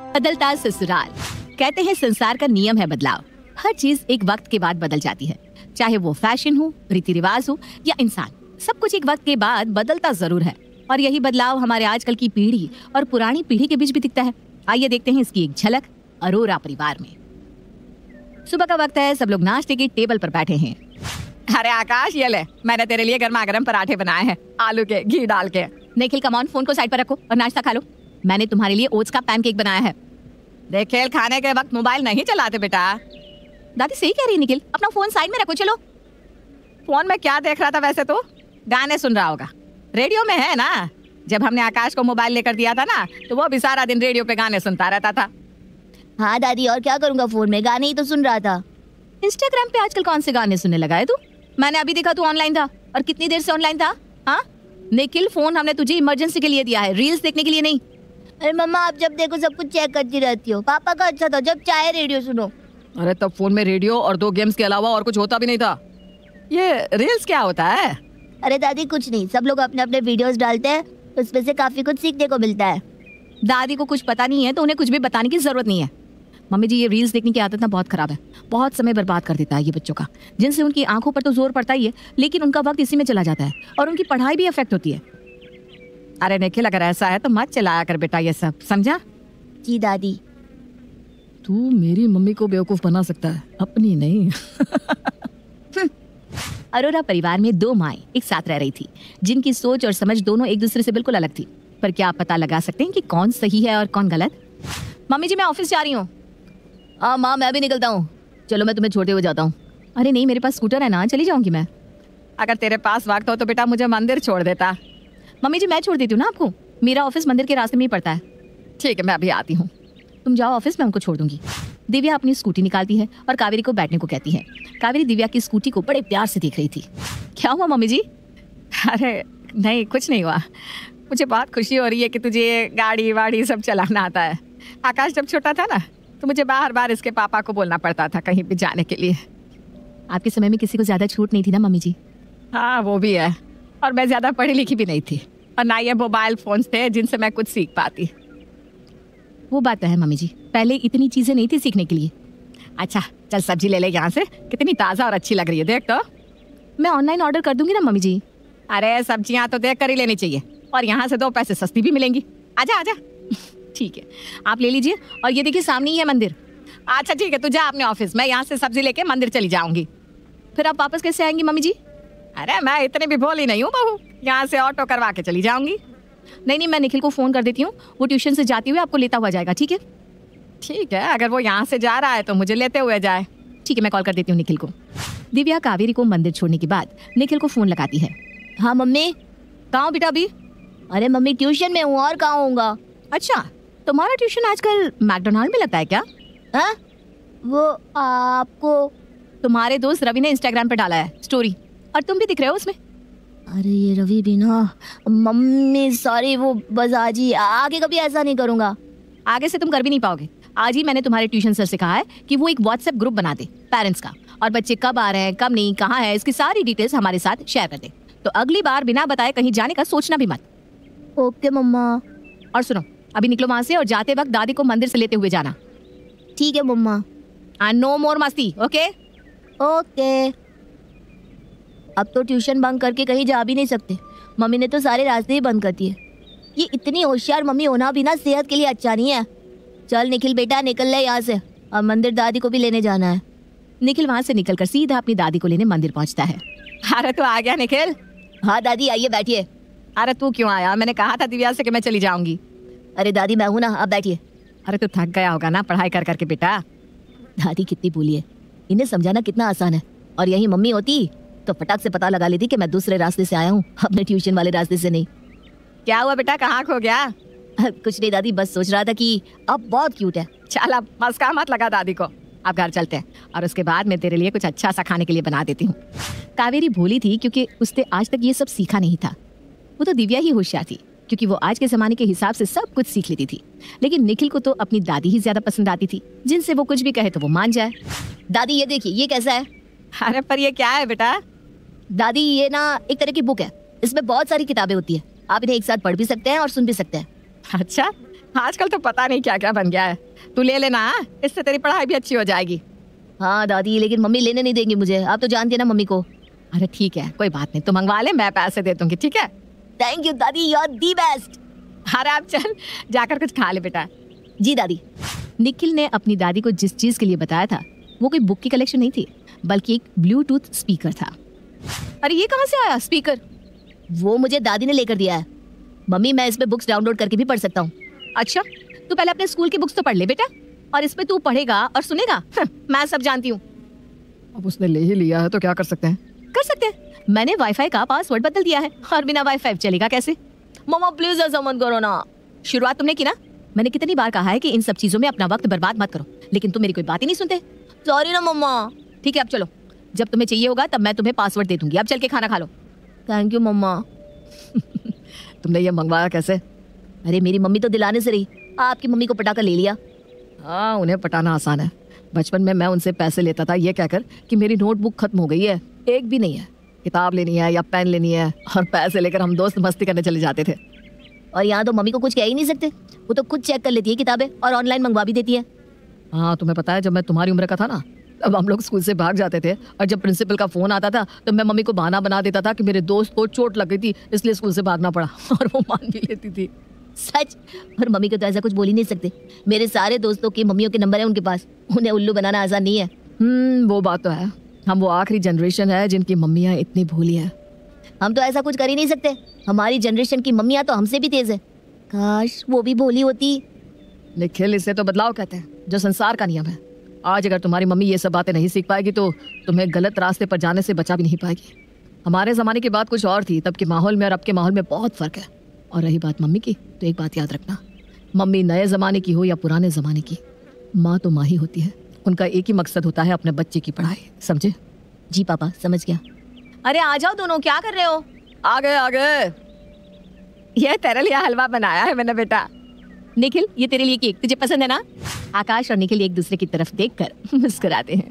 बदलता ससुराल कहते हैं संसार का नियम है बदलाव हर चीज एक वक्त के बाद बदल जाती है चाहे वो फैशन हो रीति रिवाज हो या इंसान सब कुछ एक वक्त के बाद बदलता जरूर है और यही बदलाव हमारे आजकल की पीढ़ी और पुरानी पीढ़ी के बीच भी दिखता है आइए देखते हैं इसकी एक झलक अरोरा परिवार में सुबह का वक्त है सब लोग नाश्ते के टेबल पर बैठे हैं अरे आकाश ये ले मैंने तेरे लिए गर्मा गर्म पराठे बनाए हैं आलू के घी डाल के निखिल कमौन फोन को साइड पर रखो और नाश्ता खा लो मैंने तुम्हारे लिए ओट्स का पैनकेक बनाया है देखे खाने के वक्त मोबाइल नहीं चलाते बेटा दादी सही कह रही निखिल अपना फोन साइड में रखो चलो फोन में क्या देख रहा था वैसे तो गाने सुन रहा होगा रेडियो में है ना जब हमने आकाश को मोबाइल लेकर दिया था ना तो वो भी सारा दिन रेडियो पे गाने सुनता रहता था हाँ दादी और क्या करूँगा फोन में गाने ही तो सुन रहा था इंस्टाग्राम पे आजकल कौन से गाने सुनने लगा है तू मैंने अभी देखा तू ऑनलाइन था और कितनी देर से ऑनलाइन था हाँ निखिल फोन हमने तुझे इमरजेंसी के लिए दिया है रील्स देखने के लिए नहीं अरे मम्मा आप जब देखो सब कुछ चेक करती रहती हो पापा का अच्छा था जब चाहे रेडियो सुनो अरे तब फोन में रेडियो और दो गेम्स के अलावा और कुछ होता भी नहीं था ये रील्स क्या होता है अरे दादी कुछ नहीं सब लोग अपने अपने वीडियोस डालते हैं उसमें से काफी कुछ सीखने को मिलता है दादी को कुछ पता नहीं है तो उन्हें कुछ भी बताने की जरूरत नहीं है मम्मी जी ये रील्स देखने की आदत ना बहुत खराब है बहुत समय बर्बाद कर देता है ये बच्चों का जिनसे उनकी आंखों पर तो जोर पड़ता ही है लेकिन उनका वक्त इसी में चला जाता है और उनकी पढ़ाई भी अफेक्ट होती है अरे निखिल अगर ऐसा है तो मत चलाया कर बेटा ये सब समझा जी दादी तू मेरी मम्मी को बेवकूफ बना सकता है अपनी नहीं अरोरा परिवार में दो माए एक साथ रह रही थी जिनकी सोच और समझ दोनों एक दूसरे से बिल्कुल अलग थी पर क्या आप पता लगा सकते हैं कि कौन सही है और कौन गलत मम्मी जी मैं ऑफिस जा रही हूँ हाँ माँ मैं भी निकलता हूँ चलो मैं तुम्हें छोड़ते हुए जाता हूँ अरे नहीं मेरे पास स्कूटर है ना चली जाऊंगी मैं अगर तेरे पास वक्त हो तो बेटा मुझे मंदिर छोड़ देता मम्मी जी मैं छोड़ देती हूँ ना आपको मेरा ऑफिस मंदिर के रास्ते में ही पड़ता है ठीक है मैं अभी आती हूँ तुम जाओ ऑफिस में उनको छोड़ दूंगी दिव्या अपनी स्कूटी निकालती है और कावेरी को बैठने को कहती है कावेरी दिव्या की स्कूटी को बड़े प्यार से देख रही थी क्या हुआ मम्मी जी अरे नहीं कुछ नहीं हुआ मुझे बहुत खुशी हो रही है कि तुझे गाड़ी वाड़ी सब चलाना आता है आकाश जब छोटा था ना तो मुझे बार बार इसके पापा को बोलना पड़ता था कहीं भी जाने के लिए आपके समय में किसी को ज़्यादा छूट नहीं थी ना मम्मी जी हाँ वो भी है और मैं ज़्यादा पढ़ी लिखी भी नहीं थी और ना ये मोबाइल फोन थे जिनसे मैं कुछ सीख पाती वो बात तो है मम्मी जी पहले इतनी चीजें नहीं थी सीखने के लिए अच्छा चल सब्जी ले ले यहाँ से कितनी ताज़ा और अच्छी लग रही है देख तो मैं ऑनलाइन ऑर्डर कर दूंगी ना मम्मी जी अरे सब्जियाँ तो देख कर ही लेनी चाहिए और यहाँ से दो पैसे सस्ती भी मिलेंगी आजा आजा ठीक है आप ले लीजिए और ये देखिए सामने ही है मंदिर अच्छा ठीक है तू तो जा अपने ऑफिस मैं यहाँ से सब्जी लेके मंदिर चली जाऊंगी फिर आप वापस कैसे आएंगी मम्मी जी अरे मैं इतनी भी भोली नहीं हूँ बहू यहाँ से ऑटो करवा के चली जाऊंगी नहीं नहीं मैं निखिल को फ़ोन कर देती हूँ वो ट्यूशन से जाते हुए आपको लेता हुआ जाएगा ठीक है ठीक है अगर वो यहाँ से जा रहा है तो मुझे लेते हुए जाए ठीक है मैं कॉल कर देती हूँ निखिल को दिव्या कावेरी को मंदिर छोड़ने के बाद निखिल को फ़ोन लगाती है हाँ मम्मी कहाँ बेटा अभी अरे मम्मी ट्यूशन में हूँ और कहाँ अच्छा तुम्हारा ट्यूशन आजकल मैकडोनाल्ड में लगता है क्या आ? हाँ? वो आपको तुम्हारे दोस्त रवि ने इंस्टाग्राम पर डाला है स्टोरी और तुम भी दिख रहे हो उसमें अरे ये रवि भी ना मम्मी सॉरी वो बजाजी आगे कभी ऐसा नहीं करूंगा आगे से तुम कर भी नहीं पाओगे आज ही मैंने तुम्हारे ट्यूशन सर से कहा है कि वो एक व्हाट्सएप ग्रुप बना दे पेरेंट्स का और बच्चे कब आ रहे हैं कब नहीं कहाँ है इसकी सारी डिटेल्स हमारे साथ शेयर कर दे तो अगली बार बिना बताए कहीं जाने का सोचना भी मत ओके मम्मा और सुनो अभी निकलो वहां से और जाते वक्त दादी को मंदिर से लेते हुए जाना ठीक है मम्मा नो मोर मस्ती ओके ओके okay. अब तो ट्यूशन बंक करके कहीं जा भी नहीं सकते मम्मी ने तो सारे रास्ते ही बंद कर दिए ये इतनी होशियार मम्मी होना भी ना सेहत के लिए अच्छा नहीं है चल निखिल बेटा निकल ले यहाँ से और मंदिर दादी को भी लेने जाना है निखिल वहाँ से निकल कर सीधा अपनी दादी को लेने मंदिर पहुँचता है अरे तो आ गया निखिल हाँ दादी आइए बैठिए अरे तू क्यों आया मैंने कहा था दिव्या से कि मैं चली जाऊंगी अरे दादी मैं हूँ ना आप बैठिए अरे तू थक गया होगा ना पढ़ाई कर करके बेटा दादी कितनी बोली इन्हें समझाना कितना आसान है और यही मम्मी होती तो फटाक से पता लगा लेती कि मैं दूसरे रास्ते से आया हूँ अपने ट्यूशन वाले रास्ते से नहीं क्या हुआ बेटा कहाँ खो गया कुछ नहीं दादी बस सोच रहा था कि अब बहुत क्यूट है चल अब मस्का मत लगा दादी को अब घर चलते हैं और उसके बाद मैं तेरे लिए कुछ अच्छा सा खाने के लिए बना देती हूँ कावेरी भोली थी क्योंकि उसने आज तक ये सब सीखा नहीं था वो तो दिव्या ही होशियार थी क्योंकि वो आज के ज़माने के हिसाब से सब कुछ सीख लेती थी लेकिन निखिल को तो अपनी दादी ही ज़्यादा पसंद आती थी जिनसे वो कुछ भी कहे तो वो मान जाए दादी ये देखिए ये कैसा है अरे पर ये क्या है बेटा दादी ये ना एक तरह की बुक है इसमें बहुत सारी किताबें होती है आप इन्हें एक साथ पढ़ भी सकते हैं और सुन भी सकते हैं अच्छा आजकल तो पता नहीं क्या क्या बन गया है तू ले लेना इससे तेरी पढ़ाई भी अच्छी हो जाएगी हाँ दादी लेकिन मम्मी लेने नहीं देंगी मुझे आप तो जानती है ना मम्मी को अरे ठीक है कोई बात नहीं तू मंगवा ले मैं पैसे दे दूंगी ठीक है थैंक यू दादी यू आर दी बेस्ट अरे आप चल जाकर कुछ खा ले बेटा जी दादी निखिल ने अपनी दादी को जिस चीज़ के लिए बताया था वो कोई बुक की कलेक्शन नहीं थी बल्कि एक ब्लूटूथ स्पीकर था अरे ये कहाँ से आया स्पीकर वो मुझे दादी ने लेकर दिया है मम्मी मैं इसमें बुक्स डाउनलोड करके भी पढ़ सकता हूँ अच्छा तू पहले अपने स्कूल की बुक्स तो पढ़ ले बेटा और इसमें तू पढ़ेगा और सुनेगा हम्म, मैं सब जानती हूँ अब उसने ले ही लिया है तो क्या कर सकते हैं कर सकते हैं मैंने वाईफाई का पासवर्ड बदल दिया है और बिना वाईफाई चलेगा कैसे मम्मा प्लीज अजमन करो ना शुरुआत तुमने की ना मैंने कितनी बार कहा है कि इन सब चीजों में अपना वक्त बर्बाद मत करो लेकिन तुम मेरी कोई बात ही नहीं सुनते सॉरी ना मम्मा ठीक है अब चलो जब तुम्हें चाहिए होगा तब मैं तुम्हें पासवर्ड दे दूंगी अब चल के खाना खा लो थैंक यू मम्मा तुमने ये मंगवाया कैसे अरे मेरी मम्मी तो दिलाने से रही आपकी मम्मी को पटाकर ले लिया हाँ उन्हें पटाना आसान है बचपन में मैं उनसे पैसे लेता था ये कहकर कि मेरी नोटबुक खत्म हो गई है एक भी नहीं है किताब लेनी है या पेन लेनी है और पैसे लेकर हम दोस्त मस्ती करने चले जाते थे और यहाँ तो मम्मी को कुछ कह ही नहीं सकते वो तो खुद चेक कर लेती है किताबें और ऑनलाइन मंगवा भी देती है हाँ तुम्हें पता है जब मैं तुम्हारी उम्र का था ना अब हम लोग स्कूल से भाग जाते थे और जब प्रिंसिपल का फ़ोन आता था तो मैं मम्मी को बहाना बना देता था कि मेरे दोस्त को चोट लग गई थी इसलिए स्कूल से भागना पड़ा और वो मान भी लेती थी सच पर मम्मी को तो ऐसा कुछ बोल ही नहीं सकते मेरे सारे दोस्तों की मम्मियों के नंबर है उनके पास उन्हें उल्लू बनाना आसान नहीं है हम्म, वो बात तो है हम वो आखिरी जनरेशन है जिनकी मम्मियाँ इतनी भोली हैं हम तो ऐसा कुछ कर ही नहीं सकते हमारी जनरेशन की मम्मियाँ तो हमसे भी तेज है काश वो भी भोली होती निखिल इसे तो बदलाव कहते हैं जो संसार का नियम है आज अगर तुम्हारी मम्मी ये सब बातें नहीं सीख पाएगी तो तुम्हें गलत रास्ते पर जाने से बचा भी नहीं पाएगी हमारे ज़माने की बात कुछ और थी तब के माहौल में और अब के माहौल में बहुत फ़र्क है और रही बात मम्मी की तो एक बात याद रखना मम्मी नए ज़माने की हो या पुराने ज़माने की माँ तो माँ ही होती है उनका एक ही मकसद होता है अपने बच्चे की पढ़ाई समझे जी पापा समझ गया अरे आ जाओ दोनों क्या कर रहे हो आ गए आ गए यह तेरे लिए हलवा बनाया है मैंने बेटा निखिल ये तेरे लिए केक तुझे पसंद है ना आकाश और निखिल एक दूसरे की तरफ देखकर मुस्कुराते हैं